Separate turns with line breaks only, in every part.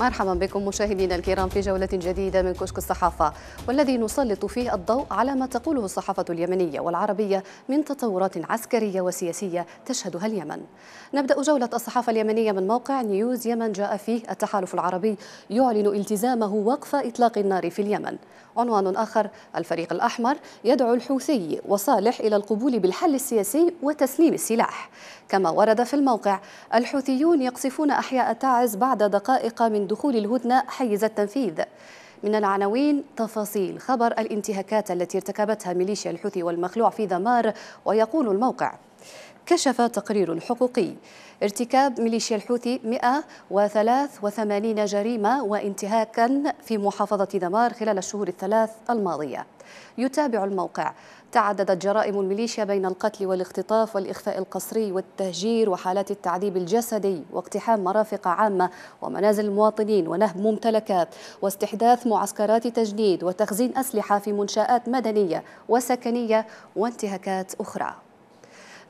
مرحبا بكم مشاهدينا الكرام في جولة جديدة من كشك الصحافة والذي نسلط فيه الضوء على ما تقوله الصحافة اليمنية والعربية من تطورات عسكرية وسياسية تشهدها اليمن نبدأ جولة الصحافة اليمنية من موقع نيوز يمن جاء فيه التحالف العربي يعلن التزامه وقف إطلاق النار في اليمن عنوان آخر الفريق الأحمر يدعو الحوثي وصالح إلى القبول بالحل السياسي وتسليم السلاح كما ورد في الموقع الحوثيون يقصفون أحياء تعز بعد دقائق من دخول الهدنة حيز التنفيذ من العناوين تفاصيل خبر الانتهاكات التي ارتكبتها ميليشيا الحوثي والمخلوع في ذمار ويقول الموقع كشف تقرير حقوقي ارتكاب ميليشيا الحوثي 183 جريمة وانتهاكا في محافظة دمار خلال الشهور الثلاث الماضية يتابع الموقع تعددت جرائم الميليشيا بين القتل والاختطاف والإخفاء القسري والتهجير وحالات التعذيب الجسدي واقتحام مرافق عامة ومنازل المواطنين ونهب ممتلكات واستحداث معسكرات تجنيد وتخزين أسلحة في منشآت مدنية وسكنية وانتهاكات أخرى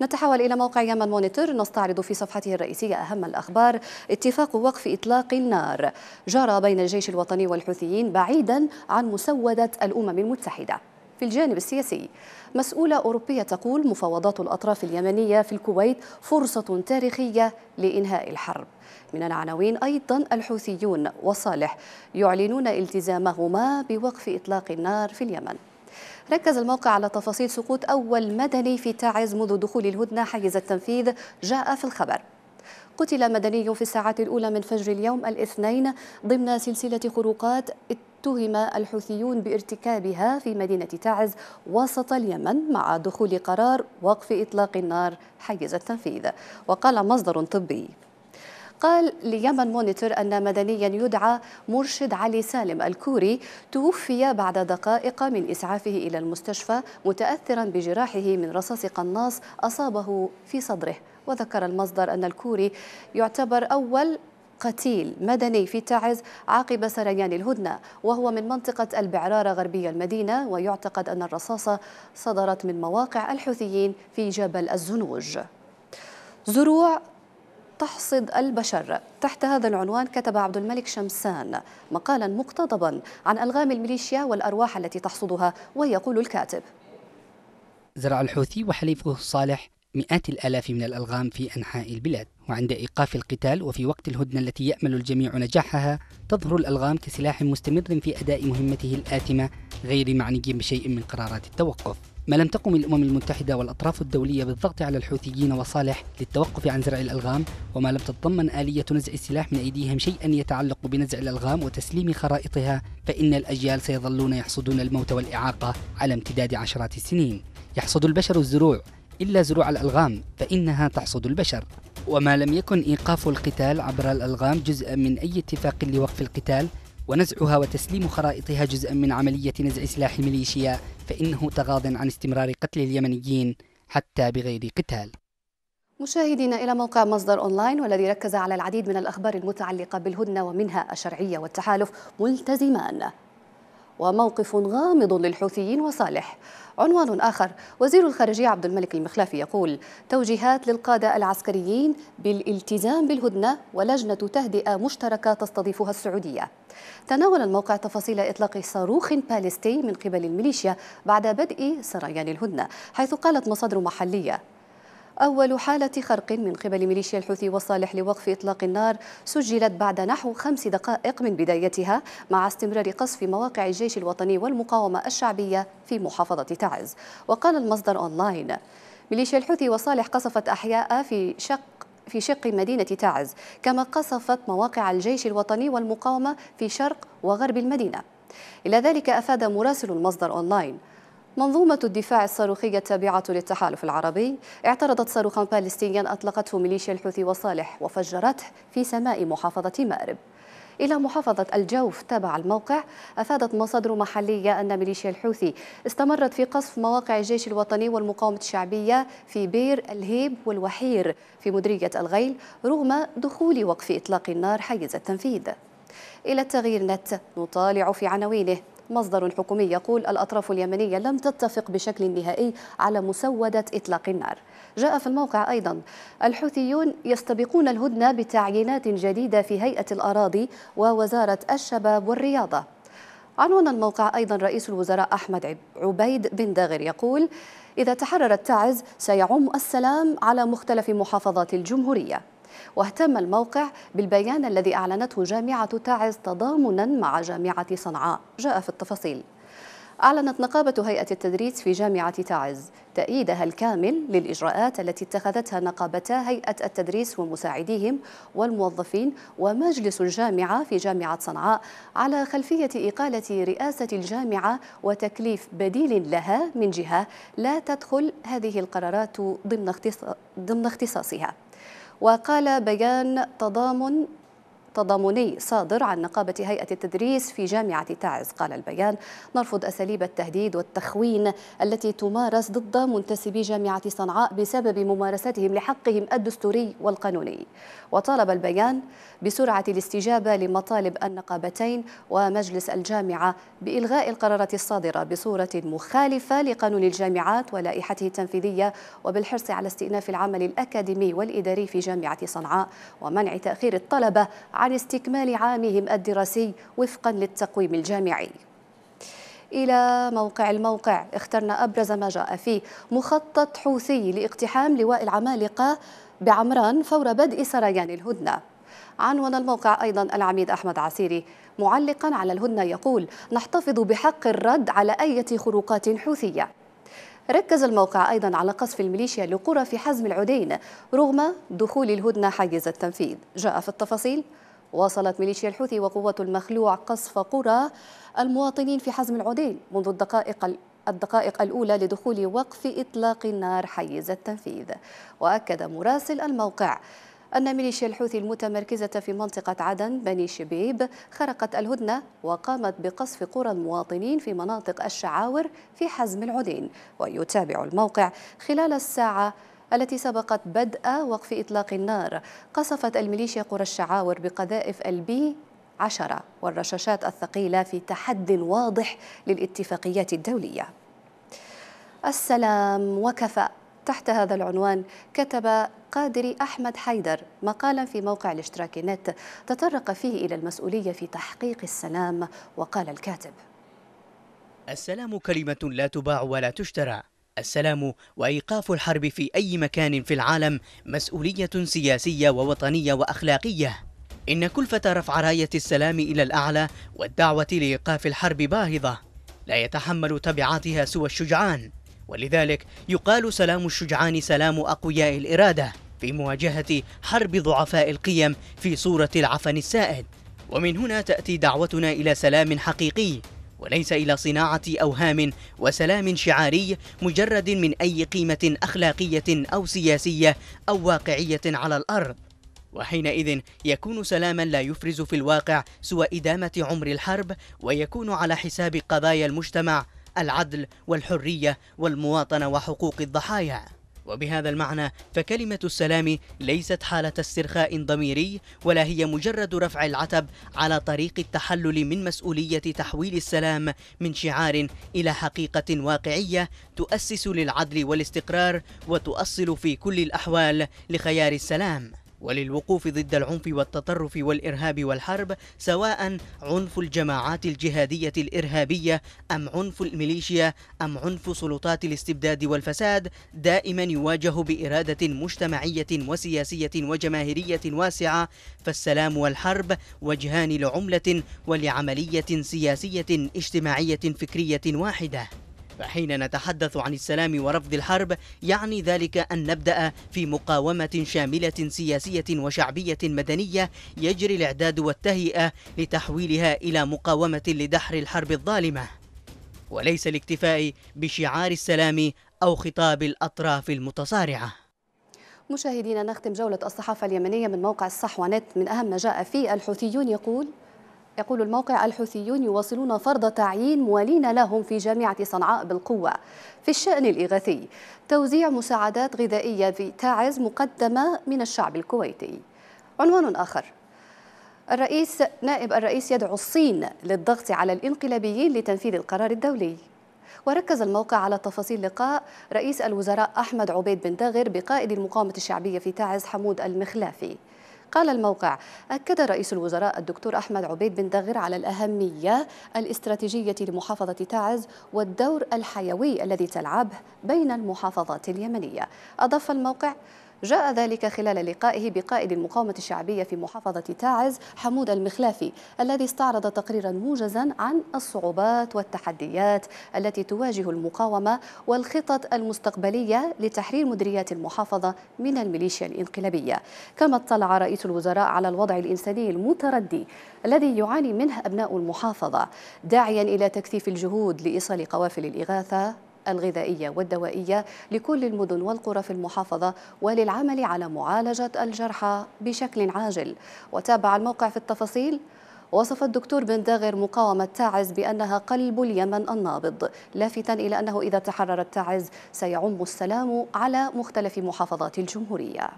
نتحول إلى موقع يمن مونيتور نستعرض في صفحته الرئيسية أهم الأخبار اتفاق وقف إطلاق النار جرى بين الجيش الوطني والحوثيين بعيدا عن مسودة الأمم المتحدة في الجانب السياسي مسؤولة أوروبية تقول مفاوضات الأطراف اليمنية في الكويت فرصة تاريخية لإنهاء الحرب من العناوين أيضا الحوثيون وصالح يعلنون التزامهما بوقف إطلاق النار في اليمن ركز الموقع على تفاصيل سقوط أول مدني في تعز منذ دخول الهدنة حيز التنفيذ جاء في الخبر قتل مدني في الساعات الأولى من فجر اليوم الاثنين ضمن سلسلة خروقات اتهم الحوثيون بارتكابها في مدينة تعز وسط اليمن مع دخول قرار وقف إطلاق النار حيز التنفيذ وقال مصدر طبي قال ليمن مونيتور أن مدنيا يدعى مرشد علي سالم الكوري توفي بعد دقائق من إسعافه إلى المستشفى متأثرا بجراحه من رصاص قناص أصابه في صدره وذكر المصدر أن الكوري يعتبر أول قتيل مدني في تعز عقب سريان الهدنة وهو من منطقة البعرارة غربية المدينة ويعتقد أن الرصاصة صدرت من مواقع الحوثيين في جبل الزنوج زروع تحصد البشر تحت هذا العنوان كتب عبد الملك شمسان مقالا مقتضبا عن ألغام الميليشيا والأرواح التي تحصدها ويقول الكاتب
زرع الحوثي وحليفه الصالح مئات الآلاف من الألغام في أنحاء البلاد وعند إيقاف القتال وفي وقت الهدنة التي يأمل الجميع نجاحها تظهر الألغام كسلاح مستمر في أداء مهمته الآثمة غير معني بشيء من قرارات التوقف ما لم تقم الأمم المتحدة والأطراف الدولية بالضغط على الحوثيين وصالح للتوقف عن زرع الألغام وما لم تتضمن آلية نزع السلاح من أيديهم شيئا يتعلق بنزع الألغام وتسليم خرائطها فإن الأجيال سيظلون يحصدون الموت والإعاقة على امتداد عشرات السنين يحصد البشر الزروع إلا زروع الألغام فإنها تحصد البشر وما لم يكن إيقاف القتال عبر الألغام جزءا من أي اتفاق لوقف القتال ونزعها وتسليم خرائطها جزءا من عملية نزع سلاح الميليشيا فإنه تغاض عن استمرار قتل اليمنيين حتى بغير قتال
مشاهدينا إلى موقع مصدر أونلاين والذي ركز على العديد من الأخبار المتعلقة بالهدنة ومنها الشرعية والتحالف ملتزمان وموقف غامض للحوثيين وصالح عنوان آخر وزير الخارجية عبد الملك المخلافي يقول توجيهات للقادة العسكريين بالالتزام بالهدنة ولجنة تهدئة مشتركة تستضيفها السعودية تناول الموقع تفاصيل إطلاق صاروخ باليستي من قبل الميليشيا بعد بدء سريان الهدنة حيث قالت مصادر محلية أول حالة خرق من قبل ميليشيا الحوثي وصالح لوقف إطلاق النار سجلت بعد نحو خمس دقائق من بدايتها مع استمرار قصف مواقع الجيش الوطني والمقاومة الشعبية في محافظة تعز وقال المصدر أونلاين ميليشيا الحوثي وصالح قصفت أحياء في شق في شق مدينة تعز كما قصفت مواقع الجيش الوطني والمقاومة في شرق وغرب المدينة إلى ذلك أفاد مراسل المصدر أونلاين منظومة الدفاع الصاروخية التابعة للتحالف العربي اعترضت صاروخا باليستينيا أطلقته ميليشيا الحوثي وصالح وفجرته في سماء محافظة مأرب إلى محافظة الجوف تابع الموقع أفادت مصادر محلية أن ميليشيا الحوثي استمرت في قصف مواقع الجيش الوطني والمقاومة الشعبية في بير الهيب والوحير في مدرية الغيل رغم دخول وقف إطلاق النار حيز التنفيذ إلى التغيير نت نطالع في عناوينه مصدر حكومي يقول الأطراف اليمنية لم تتفق بشكل نهائي على مسودة إطلاق النار جاء في الموقع أيضا الحوثيون يستبقون الهدنة بتعيينات جديدة في هيئة الأراضي ووزارة الشباب والرياضة عنوان الموقع أيضا رئيس الوزراء أحمد عبيد بن داغر يقول إذا تحررت تعز سيعم السلام على مختلف محافظات الجمهورية واهتم الموقع بالبيان الذي أعلنته جامعة تعز تضامنا مع جامعة صنعاء جاء في التفاصيل أعلنت نقابة هيئة التدريس في جامعة تعز تأييدها الكامل للإجراءات التي اتخذتها نقابتا هيئة التدريس ومساعديهم والموظفين ومجلس الجامعة في جامعة صنعاء على خلفية إقالة رئاسة الجامعة وتكليف بديل لها من جهة لا تدخل هذه القرارات ضمن اختصاصها وقال بيان تضامن تضامني صادر عن نقابة هيئة التدريس في جامعة تعز قال البيان نرفض أساليب التهديد والتخوين التي تمارس ضد منتسبي جامعة صنعاء بسبب ممارستهم لحقهم الدستوري والقانوني وطالب البيان بسرعة الاستجابة لمطالب النقابتين ومجلس الجامعة بإلغاء القرارات الصادرة بصورة مخالفة لقانون الجامعات ولائحته التنفيذية وبالحرص على استئناف العمل الأكاديمي والإداري في جامعة صنعاء ومنع تأخير الطلبة عن استكمال عامهم الدراسي وفقا للتقويم الجامعي إلى موقع الموقع اخترنا أبرز ما جاء فيه مخطط حوثي لاقتحام لواء العمالقة بعمران فور بدء سريان الهدنة عنوان الموقع أيضا العميد أحمد عسيري معلقا على الهدنة يقول نحتفظ بحق الرد على أي خروقات حوثية ركز الموقع أيضا على قصف الميليشيا لقرى في حزم العدين رغم دخول الهدنة حيز التنفيذ جاء في التفاصيل واصلت ميليشيا الحوثي وقوة المخلوع قصف قرى المواطنين في حزم العدين منذ الدقائق الدقائق الأولى لدخول وقف إطلاق النار حيز التنفيذ وأكد مراسل الموقع أن ميليشيا الحوثي المتمركزة في منطقة عدن بني شبيب خرقت الهدنة وقامت بقصف قرى المواطنين في مناطق الشعاور في حزم العدين ويتابع الموقع خلال الساعة التي سبقت بدء وقف إطلاق النار قصفت الميليشيا قرى الشعاور بقذائف البي عشرة والرشاشات الثقيلة في تحد واضح للاتفاقيات الدولية السلام وكفاء تحت هذا العنوان كتب قادري أحمد حيدر مقالا في موقع الاشتراك نت تطرق فيه إلى المسؤولية في تحقيق السلام وقال الكاتب
السلام كلمة لا تباع ولا تشترى السلام وإيقاف الحرب في أي مكان في العالم مسؤولية سياسية ووطنية وأخلاقية إن كلفة رفع راية السلام إلى الأعلى والدعوة لإيقاف الحرب باهظة لا يتحمل تبعاتها سوى الشجعان ولذلك يقال سلام الشجعان سلام أقوياء الإرادة في مواجهة حرب ضعفاء القيم في صورة العفن السائد ومن هنا تأتي دعوتنا إلى سلام حقيقي وليس إلى صناعة أوهام وسلام شعاري مجرد من أي قيمة أخلاقية أو سياسية أو واقعية على الأرض وحينئذ يكون سلاما لا يفرز في الواقع سوى إدامة عمر الحرب ويكون على حساب قضايا المجتمع العدل والحرية والمواطنة وحقوق الضحايا وبهذا المعنى فكلمة السلام ليست حالة استرخاء ضميري ولا هي مجرد رفع العتب على طريق التحلل من مسؤولية تحويل السلام من شعار إلى حقيقة واقعية تؤسس للعدل والاستقرار وتؤصل في كل الأحوال لخيار السلام وللوقوف ضد العنف والتطرف والإرهاب والحرب سواء عنف الجماعات الجهادية الإرهابية أم عنف الميليشيا أم عنف سلطات الاستبداد والفساد دائما يواجه بإرادة مجتمعية وسياسية وجماهيرية واسعة فالسلام والحرب وجهان لعملة ولعملية سياسية اجتماعية فكرية واحدة فحين نتحدث عن السلام ورفض الحرب يعني ذلك أن نبدأ في مقاومة شاملة سياسية وشعبية مدنية يجري الإعداد والتهيئة لتحويلها إلى مقاومة لدحر الحرب الظالمة وليس الاكتفاء بشعار السلام أو خطاب الأطراف المتصارعة
مشاهدينا نختم جولة الصحافة اليمنية من موقع الصحوانات من أهم ما جاء فيه الحوثيون يقول يقول الموقع الحوثيون يواصلون فرض تعيين موالين لهم في جامعة صنعاء بالقوة في الشأن الإغاثي توزيع مساعدات غذائية في تعز مقدمة من الشعب الكويتي عنوان آخر الرئيس نائب الرئيس يدعو الصين للضغط على الانقلابيين لتنفيذ القرار الدولي وركز الموقع على تفاصيل لقاء رئيس الوزراء أحمد عبيد بن داغر بقائد المقاومة الشعبية في تعز حمود المخلافي قال الموقع أكد رئيس الوزراء الدكتور أحمد عبيد بن دغر على الأهمية الاستراتيجية لمحافظة تعز والدور الحيوي الذي تلعبه بين المحافظات اليمنية أضاف الموقع جاء ذلك خلال لقائه بقائد المقاومة الشعبية في محافظة تاعز حمود المخلافي الذي استعرض تقريرا موجزا عن الصعوبات والتحديات التي تواجه المقاومة والخطط المستقبلية لتحرير مديريات المحافظة من الميليشيا الانقلابية كما اطلع رئيس الوزراء على الوضع الإنساني المتردي الذي يعاني منه أبناء المحافظة داعيا إلى تكثيف الجهود لإيصال قوافل الإغاثة الغذائية والدوائية لكل المدن والقرى في المحافظة وللعمل على معالجة الجرحى بشكل عاجل وتابع الموقع في التفاصيل وصف الدكتور بن داغر مقاومة تعز بأنها قلب اليمن النابض لافتا إلى أنه إذا تحررت تعز سيعم السلام على مختلف محافظات الجمهورية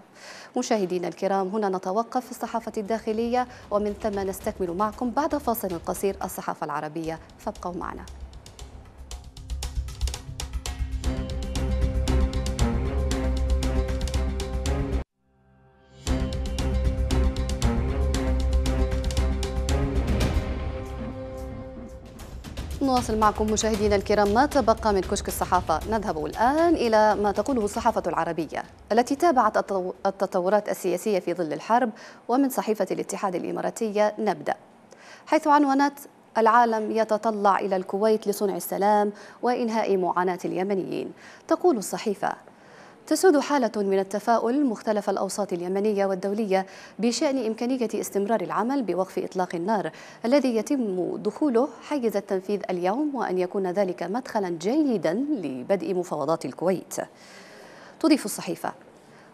مشاهدينا الكرام هنا نتوقف في الصحافة الداخلية ومن ثم نستكمل معكم بعد فاصل قصير الصحافة العربية فابقوا معنا نواصل معكم مشاهدينا الكرام ما تبقى من كشك الصحافة نذهب الآن إلى ما تقوله الصحافة العربية التي تابعت التطورات السياسية في ظل الحرب ومن صحيفة الاتحاد الإماراتية نبدأ حيث عنونت العالم يتطلع إلى الكويت لصنع السلام وإنهاء معاناة اليمنيين تقول الصحيفة تسود حالة من التفاؤل مختلف الأوساط اليمنية والدولية بشأن إمكانية استمرار العمل بوقف إطلاق النار الذي يتم دخوله حيز التنفيذ اليوم وأن يكون ذلك مدخلا جيدا لبدء مفاوضات الكويت تضيف الصحيفة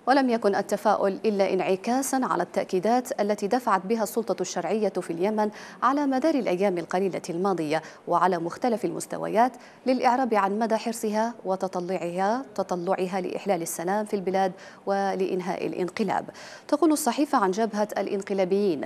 ولم يكن التفاؤل إلا انعكاسا على التأكيدات التي دفعت بها السلطة الشرعية في اليمن على مدار الأيام القليلة الماضية وعلى مختلف المستويات للإعراب عن مدى حرصها وتطلعها تطلعها لإحلال السلام في البلاد ولإنهاء الانقلاب تقول الصحيفة عن جبهة الانقلابيين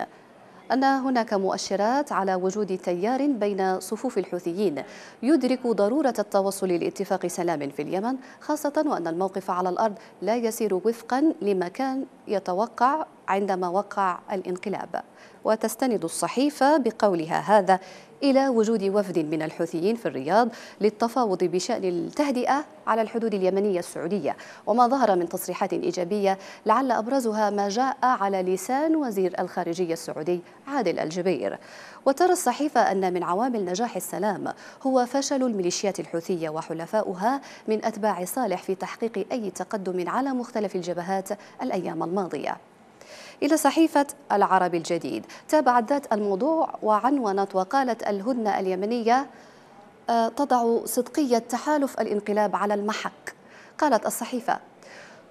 أن هناك مؤشرات على وجود تيار بين صفوف الحوثيين يدرك ضرورة التوصل لاتفاق سلام في اليمن خاصة وأن الموقف على الأرض لا يسير وفقا لما كان يتوقع عندما وقع الانقلاب وتستند الصحيفة بقولها هذا إلى وجود وفد من الحوثيين في الرياض للتفاوض بشأن التهدئة على الحدود اليمنية السعودية وما ظهر من تصريحات إيجابية لعل أبرزها ما جاء على لسان وزير الخارجية السعودي عادل الجبير وترى الصحيفة أن من عوامل نجاح السلام هو فشل الميليشيات الحوثية وحلفاؤها من أتباع صالح في تحقيق أي تقدم على مختلف الجبهات الأيام الماضية إلى صحيفة العربي الجديد تابعت ذات الموضوع وعنونت وقالت الهدنة اليمنية آه، تضع صدقية تحالف الانقلاب على المحك قالت الصحيفة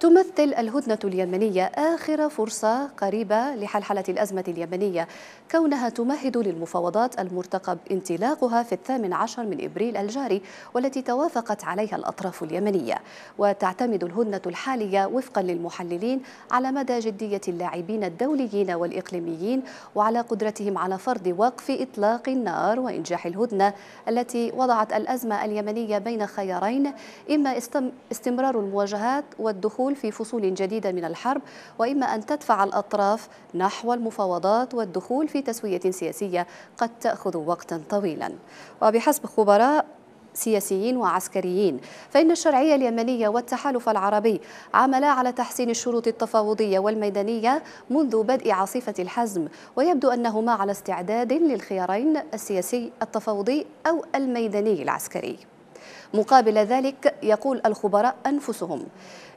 تمثل الهدنة اليمنية آخر فرصة قريبة لحلحلة الأزمة اليمنية كونها تمهد للمفاوضات المرتقب انطلاقها في الثامن عشر من إبريل الجاري والتي توافقت عليها الأطراف اليمنية وتعتمد الهدنة الحالية وفقا للمحللين على مدى جدية اللاعبين الدوليين والإقليميين وعلى قدرتهم على فرض وقف إطلاق النار وإنجاح الهدنة التي وضعت الأزمة اليمنية بين خيارين إما استمرار المواجهات والدخول الدخول في فصول جديدة من الحرب وإما أن تدفع الأطراف نحو المفاوضات والدخول في تسوية سياسية قد تأخذ وقتا طويلا وبحسب خبراء سياسيين وعسكريين فإن الشرعية اليمنية والتحالف العربي عملا على تحسين الشروط التفاوضية والميدانية منذ بدء عاصفة الحزم ويبدو أنهما على استعداد للخيارين السياسي التفاوضي أو الميداني العسكري مقابل ذلك يقول الخبراء أنفسهم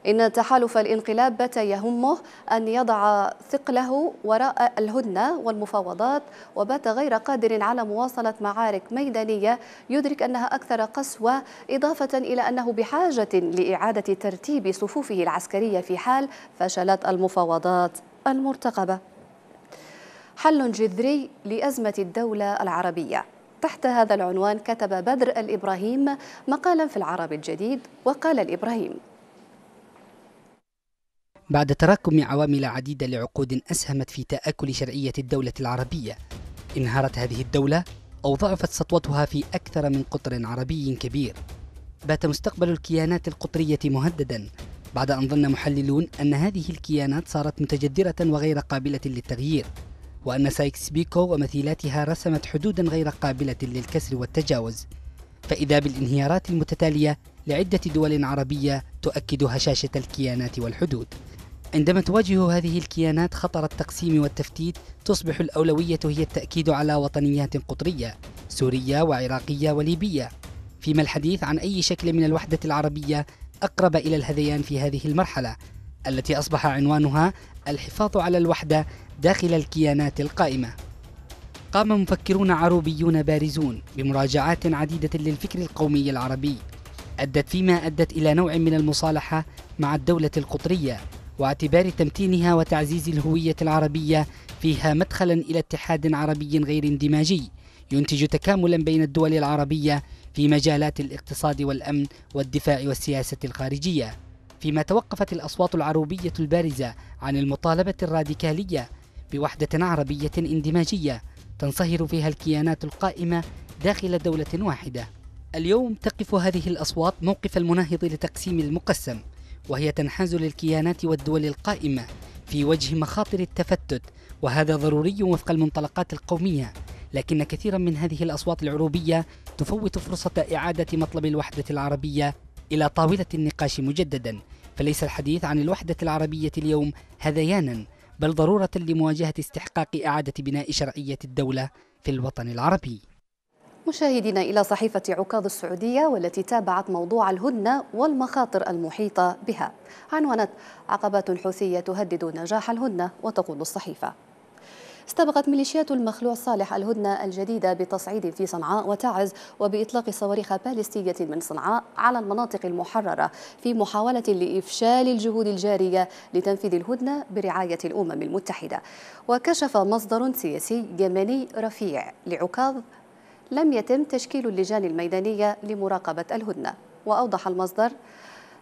إن تحالف الانقلاب بات يهمه أن يضع ثقله وراء الهدنة والمفاوضات وبات غير قادر على مواصلة معارك ميدانية يدرك أنها أكثر قسوة إضافة إلى أنه بحاجة لإعادة ترتيب صفوفه العسكرية في حال فشلت المفاوضات المرتقبة حل جذري لأزمة الدولة العربية تحت هذا العنوان كتب بدر الإبراهيم مقالا في العرب الجديد وقال الإبراهيم
بعد تراكم عوامل عديدة لعقود أسهمت في تآكل شرعية الدولة العربية انهارت هذه الدولة أو ضعفت سطوتها في أكثر من قطر عربي كبير بات مستقبل الكيانات القطرية مهددا بعد أن ظن محللون أن هذه الكيانات صارت متجذرة وغير قابلة للتغيير وأن سايكس بيكو ومثيلاتها رسمت حدودا غير قابلة للكسر والتجاوز فإذا بالانهيارات المتتالية لعدة دول عربية تؤكد هشاشة الكيانات والحدود عندما تواجه هذه الكيانات خطر التقسيم والتفتيت تصبح الأولوية هي التأكيد على وطنيات قطرية سورية وعراقية وليبية فيما الحديث عن أي شكل من الوحدة العربية أقرب إلى الهذيان في هذه المرحلة التي أصبح عنوانها الحفاظ على الوحدة داخل الكيانات القائمة قام مفكرون عروبيون بارزون بمراجعات عديدة للفكر القومي العربي أدت فيما أدت إلى نوع من المصالحة مع الدولة القطرية واعتبار تمتينها وتعزيز الهوية العربية فيها مدخلا إلى اتحاد عربي غير اندماجي ينتج تكاملا بين الدول العربية في مجالات الاقتصاد والأمن والدفاع والسياسة الخارجية فيما توقفت الأصوات العربية البارزة عن المطالبة الراديكالية بوحدة عربية اندماجية تنصهر فيها الكيانات القائمة داخل دولة واحدة اليوم تقف هذه الأصوات موقف المناهض لتقسيم المقسم وهي تنحاز للكيانات والدول القائمة في وجه مخاطر التفتت وهذا ضروري وفق المنطلقات القومية لكن كثيرا من هذه الأصوات العروبية تفوت فرصة إعادة مطلب الوحدة العربية إلى طاولة النقاش مجددا فليس الحديث عن الوحدة العربية اليوم هذيانا بل ضرورة لمواجهة استحقاق إعادة بناء شرعية الدولة في الوطن العربي
مشاهدينا إلى صحيفة عكاظ السعودية والتي تابعت موضوع الهدنة والمخاطر المحيطة بها عنونت عقبات حوثية تهدد نجاح الهدنة وتقول الصحيفة استبقت ميليشيات المخلوع صالح الهدنة الجديدة بتصعيد في صنعاء وتعز وبإطلاق صواريخ باليستية من صنعاء على المناطق المحررة في محاولة لإفشال الجهود الجارية لتنفيذ الهدنة برعاية الأمم المتحدة وكشف مصدر سياسي يمني رفيع لعكاظ لم يتم تشكيل اللجان الميدانية لمراقبة الهدنة وأوضح المصدر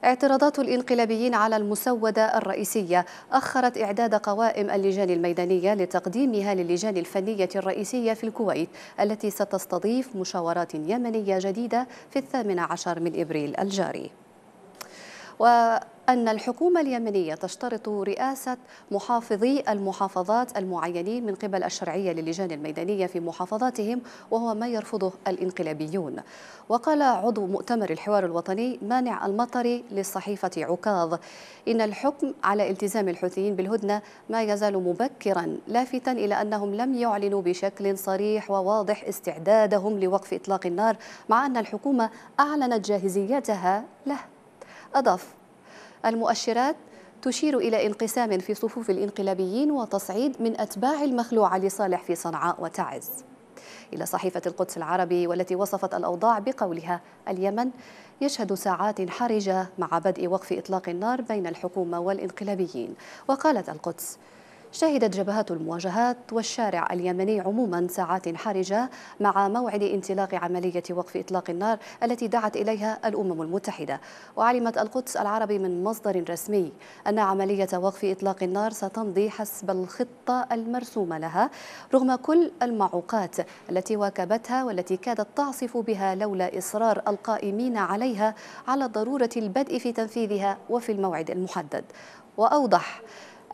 اعتراضات الانقلابيين على المسودة الرئيسية أخرت إعداد قوائم اللجان الميدانية لتقديمها للجان الفنية الرئيسية في الكويت التي ستستضيف مشاورات يمنية جديدة في الثامن عشر من إبريل الجاري و أن الحكومة اليمنية تشترط رئاسة محافظي المحافظات المعينين من قبل الشرعية للجان الميدانية في محافظاتهم وهو ما يرفضه الانقلابيون وقال عضو مؤتمر الحوار الوطني مانع المطري للصحيفة عكاظ إن الحكم على التزام الحوثيين بالهدنة ما يزال مبكرا لافتا إلى أنهم لم يعلنوا بشكل صريح وواضح استعدادهم لوقف إطلاق النار مع أن الحكومة أعلنت جاهزيتها له أضاف المؤشرات تشير إلى انقسام في صفوف الانقلابيين وتصعيد من أتباع المخلوع لصالح في صنعاء وتعز إلى صحيفة القدس العربي والتي وصفت الأوضاع بقولها اليمن يشهد ساعات حرجة مع بدء وقف إطلاق النار بين الحكومة والانقلابيين وقالت القدس شهدت جبهات المواجهات والشارع اليمني عموما ساعات حرجة مع موعد انطلاق عملية وقف إطلاق النار التي دعت إليها الأمم المتحدة وعلمت القدس العربي من مصدر رسمي أن عملية وقف إطلاق النار ستمضي حسب الخطة المرسومة لها رغم كل المعوقات التي واكبتها والتي كادت تعصف بها لولا إصرار القائمين عليها على ضرورة البدء في تنفيذها وفي الموعد المحدد وأوضح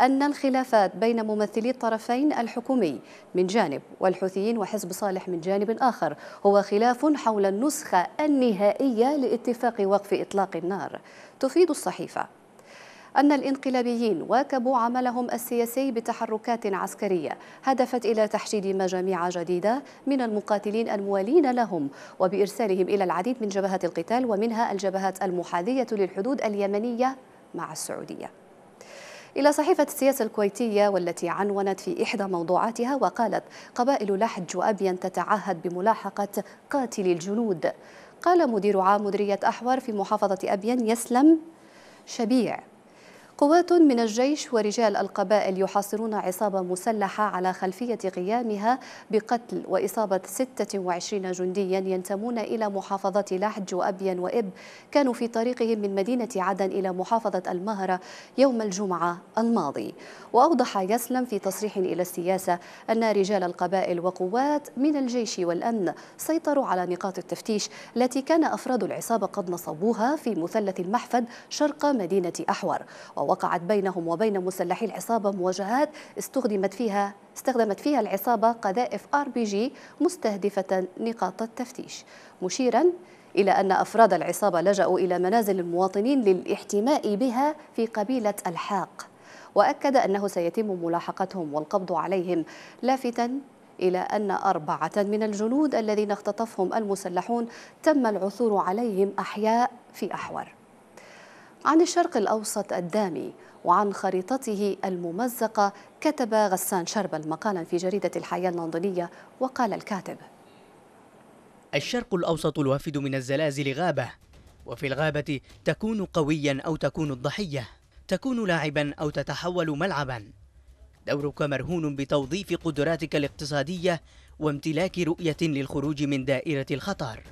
أن الخلافات بين ممثلي الطرفين الحكومي من جانب والحوثيين وحزب صالح من جانب آخر هو خلاف حول النسخة النهائية لاتفاق وقف إطلاق النار تفيد الصحيفة أن الإنقلابيين واكبوا عملهم السياسي بتحركات عسكرية هدفت إلى تحشيد مجاميع جديدة من المقاتلين الموالين لهم وبإرسالهم إلى العديد من جبهات القتال ومنها الجبهات المحاذية للحدود اليمنية مع السعودية إلى صحيفة السياسة الكويتية والتي عنونت في إحدى موضوعاتها وقالت قبائل لحج وأبين تتعهد بملاحقة قاتل الجنود قال مدير عام مديرية أحور في محافظة أبين يسلم شبيع قوات من الجيش ورجال القبائل يحاصرون عصابة مسلحة على خلفية قيامها بقتل وإصابة 26 جنديا ينتمون إلى محافظة لحج وأبين وإب كانوا في طريقهم من مدينة عدن إلى محافظة المهرة يوم الجمعة الماضي وأوضح يسلم في تصريح إلى السياسة أن رجال القبائل وقوات من الجيش والأمن سيطروا على نقاط التفتيش التي كان أفراد العصابة قد نصبوها في مثلث المحفد شرق مدينة أحور وقعت بينهم وبين مسلحي العصابة مواجهات استخدمت فيها استخدمت فيها العصابة قذائف ار بي جي مستهدفة نقاط التفتيش مشيرا إلى أن أفراد العصابة لجأوا إلى منازل المواطنين للاحتماء بها في قبيلة الحاق وأكد أنه سيتم ملاحقتهم والقبض عليهم لافتا إلى أن أربعة من الجنود الذين اختطفهم المسلحون تم العثور عليهم أحياء في أحور عن الشرق الأوسط الدامي وعن خريطته الممزقة كتب غسان شربل مقالا في جريدة الحياة اللندنية وقال الكاتب
الشرق الأوسط الوافد من الزلازل غابة وفي الغابة تكون قويا أو تكون الضحية تكون لاعبا أو تتحول ملعبا دورك مرهون بتوظيف قدراتك الاقتصادية وامتلاك رؤية للخروج من دائرة الخطر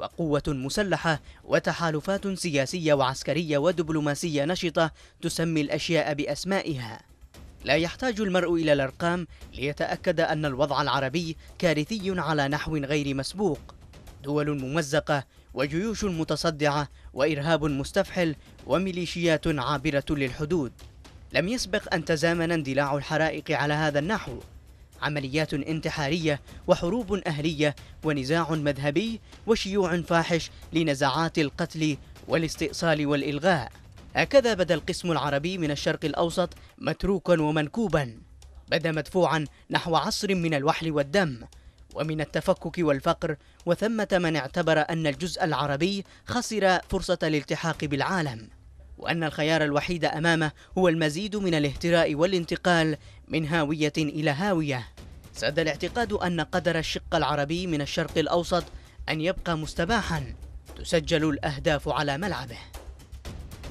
وقوة مسلحة وتحالفات سياسية وعسكرية ودبلوماسية نشطة تسمي الأشياء بأسمائها لا يحتاج المرء إلى الأرقام ليتأكد أن الوضع العربي كارثي على نحو غير مسبوق دول ممزقة وجيوش متصدعة وإرهاب مستفحل وميليشيات عابرة للحدود لم يسبق أن تزامن اندلاع الحرائق على هذا النحو عمليات انتحارية وحروب أهلية ونزاع مذهبي وشيوع فاحش لنزعات القتل والاستئصال والإلغاء هكذا بدا القسم العربي من الشرق الأوسط متروكا ومنكوبا بدا مدفوعا نحو عصر من الوحل والدم ومن التفكك والفقر وثمة من اعتبر أن الجزء العربي خسر فرصة الالتحاق بالعالم وأن الخيار الوحيد أمامه هو المزيد من الاهتراء والانتقال من هاوية إلى هاوية ساد الاعتقاد أن قدر الشق العربي من الشرق الأوسط أن يبقى مستباحا تسجل الأهداف على ملعبه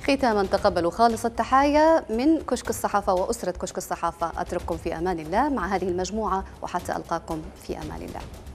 ختاما تقبلوا خالص التحايا من كشك الصحافة وأسرة كشك الصحافة أترككم في أمان الله مع هذه المجموعة وحتى ألقاكم في أمان الله